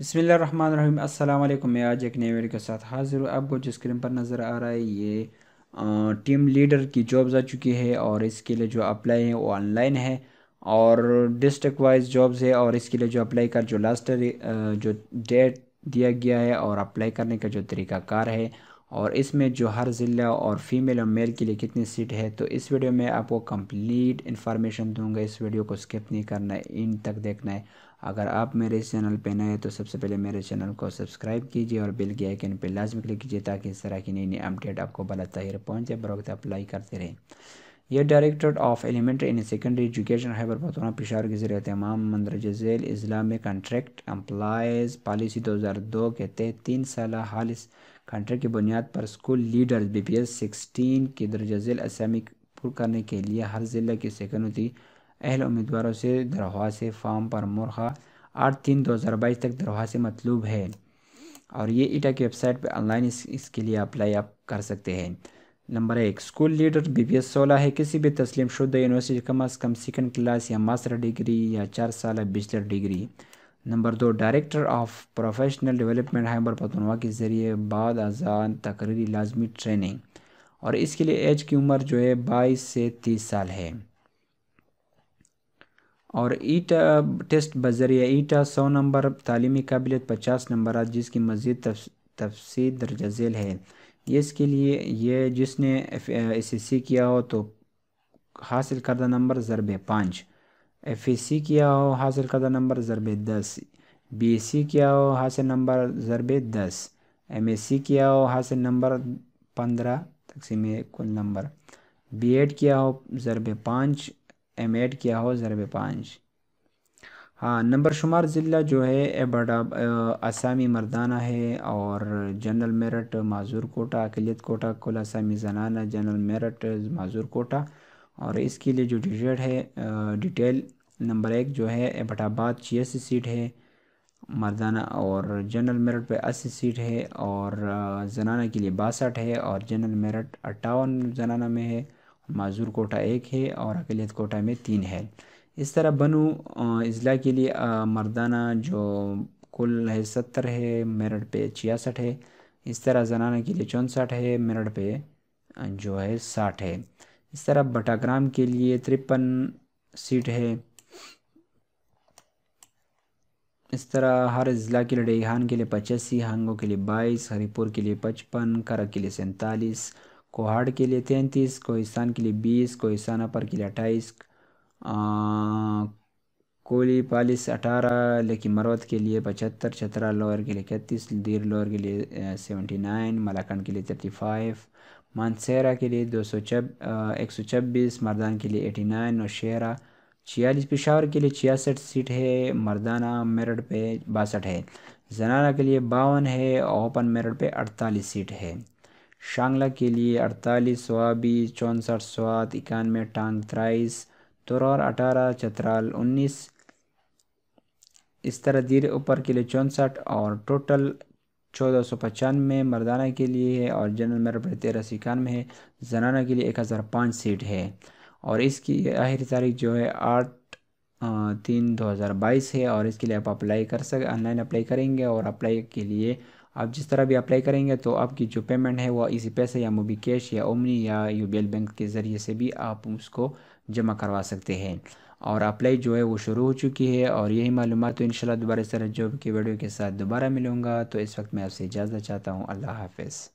अस्सलाम अल्लाम मैं आज एक नए वीडियो के साथ हाजिर हूँ आपको जो स्क्रीन पर नज़र आ रहा है ये टीम लीडर की जॉब्स आ चुकी है और इसके लिए जो अप्लाई है वो ऑनलाइन है और डिस्ट्रिक्ट वाइज जॉब्स है और इसके लिए जो अप्लाई कर जो लास्ट जो डेट दिया गया है और अप्लाई करने का जो तरीकाकार है और इसमें जो हर ज़िला और फीमेल और मेल के लिए कितनी सीट है तो इस वीडियो में आपको कंप्लीट इन्फॉर्मेशन दूंगा इस वीडियो को स्किप नहीं करना है इन तक देखना है अगर आप मेरे चैनल पर नए हैं तो सबसे पहले मेरे चैनल को सब्सक्राइब कीजिए और बिल के आइकन पर लाजम क्लिक कीजिए ताकि इस तरह की नई नई अपडेट आपको बला तहिर पहुँचे बर वक्त अप्लाई करते रहें यह director of elementary and secondary education Khyber Pakhtunkhwa Peshawar के जरिए तमाम मंदरज झेल इज़ला में कंट्रैक्ट एम्प्लाइज़ पॉलिसी दो हज़ार दो के तहत तीन साल हालिस कॉन्ट्रैक्ट की बुनियाद पर school leaders B P S sixteen के दर्जा झेल असामी पुर करने के लिए हर जिले के सेकंडरी अहल उम्मीदवारों से दरख्वास्त फॉर्म पर मुरखा आठ तीन दो हज़ार बाईस तक दरख्वास्त मतलूब है और ये ईटा e की वेबसाइट पर ऑनलाइन इस, इसके लिए अप्लाई आप कर सकते हैं नंबर एक school leader B P S सोलह है किसी भी तस्लीम शुदा यूनिवर्सिटी कम अज़ कम सेकेंड क्लास या मास्टर डिग्री या चार साल बिचलर डिग्री नंबर दो director of professional development Khyber Pakhtunkhwa के ज़रिए बाद अजान तकरीरी लाजमी ट्रेनिंग और इसके लिए एज की उम्र जो है बाईस से तीस साल है और ईटा टेस्ट बजरिया ईटा सौ नंबर तालीमी काबिलियत पचास नंबर जिसकी मज़ीद तफसी दर्ज झेल है ये इसके लिए ये जिसने एस एस सी किया हो तो हासिल करदा नंबर ज़रब पाँच एफ एस सी किया हो हासिल करदा नंबर ज़रब दस बी एस सी किया हो हासिल नंबर ज़रब दस एम एस सी किया हो हासिल नंबर पंद्रह तकसीम कुल नंबर बी एड किया हो ज़रब पाँच एम एड किया हो ज़रब पाँच हाँ नंबर शुमार ज़िला जो है बड़ा असामी मर्दाना है और जनरल मेरठ माजूर कोटा अकलीत कोटा कुल असामी जनाना जनरल मेरठ माजूर कोटा और इसके लिए जो डिटेल है डिटेल नंबर एक जो है एबटाबाद छियासी सीट है मर्दाना और जनरल मेरठ पे अस्सी सीट है और जनाना के लिए बासठ है और जनरल मेरठ अट्ठावन जनाना में है माजूर कोटा एक है और अकेलेत कोटा में तीन है इस तरह बनू अजला के लिए मर्दाना जो कुल है सत्तर है मेरठ पे छियासठ है इस तरह जनाना के लिए चौंसठ है मेरठ पे जो है साठ है इस तरह बटाग्राम के लिए तिरपन सीट है इस तरह हर ज़िला के लिए रेहान के लिए पचासी हंगो के लिए बाईस हरिपुर के लिए पचपन करक के लिए सैंतालीस कोहाड़ के लिए तैंतीस कोहिस्तान के लिए बीस कोहिस्तान अपर के लिए अट्ठाईस कोली पालीस अठारह लेकिन मरवत के लिए पचहत्तर छतरा लोअर के लिए इकतीस दीर लोअर के लिए सेवेंटी नाइन मलाकंड के लिए थर्टी फाइव मानसेरा के लिए दो सौ छब एक सौ छब्बीस मरदान के लिए एटी नाइन और शेरा छियालीस पिशावर के लिए छियासठ सीट है मर्दाना मेरठ पे बासठ है जनाना के लिए बावन है ओपन मेरठ पे अड़तालीस सीट है शांगला के लिए अड़तालीस स्वाबी चौंसठ स्वात इक्यानवे टांग तराइस तुरौर अठारह चतराल उन्नीस इस तरह धीरे ऊपर के लिए चौंसठ और टोटल चौदह सौ पचानवे मर्दाना के लिए है और जनरल मेरा पर तेरह सौ इक्यानवे है जनाना के लिए एक हज़ार पाँच सीट है और इसकी आखिरी तारीख जो है आठ तीन दो हज़ार बाईस है और इसके लिए आप अप्लाई कर सक ऑनलाइन अप्लाई करेंगे और अप्लाई के लिए आप जिस तरह भी अप्लाई करेंगे तो आपकी जो पेमेंट है वह इसी पैसे या मोबी कैश या ओमनी या यू बैंक के ज़रिए से भी आप उसको जमा करवा सकते हैं और अप्लाई जो है वो शुरू हो चुकी है और यही मालूम तो इन दोबारा सर जॉब की वीडियो के साथ दोबारा मिलूँगा तो इस वक्त मैं आपसे इजाज़त चाहता हूँ अल्लाह हाफिज़